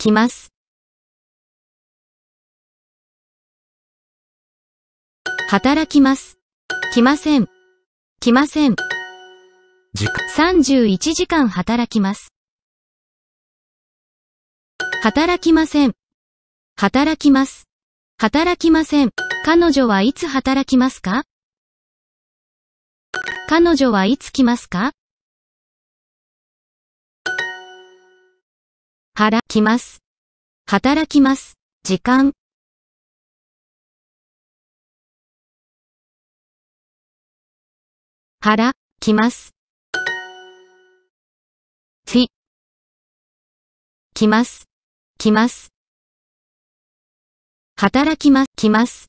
来ます。働きます。来ません。来ません。31時間働きます。働きません。働きます。働きません。彼女はいつ働きますか彼女はいつ来ますか働きます。働きます。時間。ら。きます。ち。きます。きます。働きます。きます。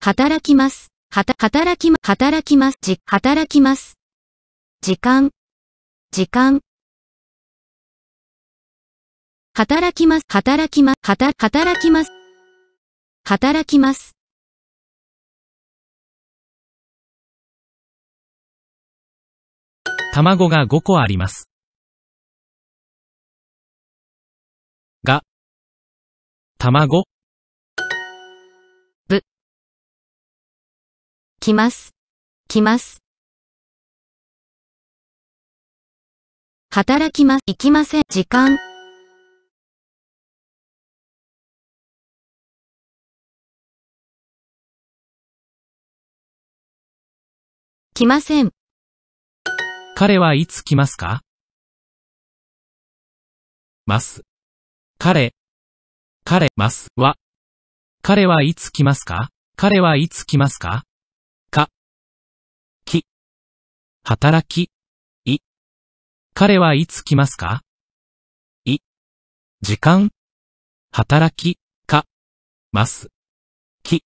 働きます。はた、働きま、働きます。じ、働きます。時間。時間。働きます、働きます、はた、働きます、働きます。卵が5個あります。が、卵、ぶ、きます、きます。働きます、行きません、時間。来ません。彼はいつ来ますかます。彼、彼、ますは、彼はいつ来ますか彼はいつ来ますかか、き、働き、い、彼はいつ来ますかい、時間、働き、か、ます、き、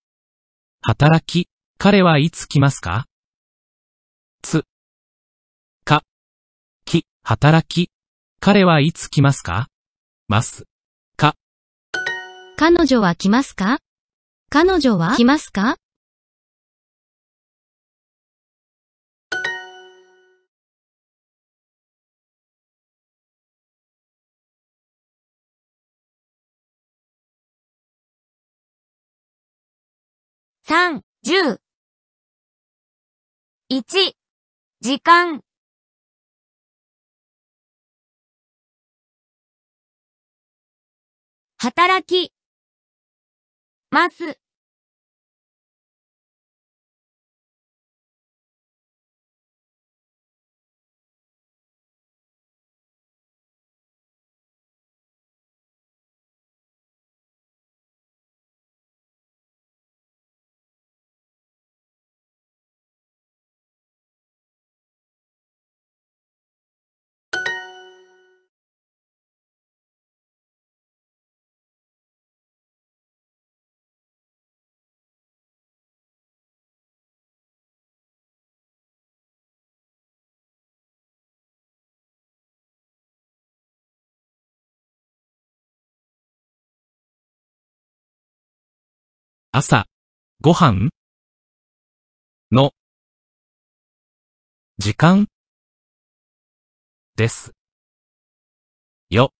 働き、彼はいつ来ますかつ、か、き、働き。彼はいつ来ますかます、か。彼女は来ますか彼女は来ますか三、十。一、時間働きます朝、ご飯の、時間、です。よ。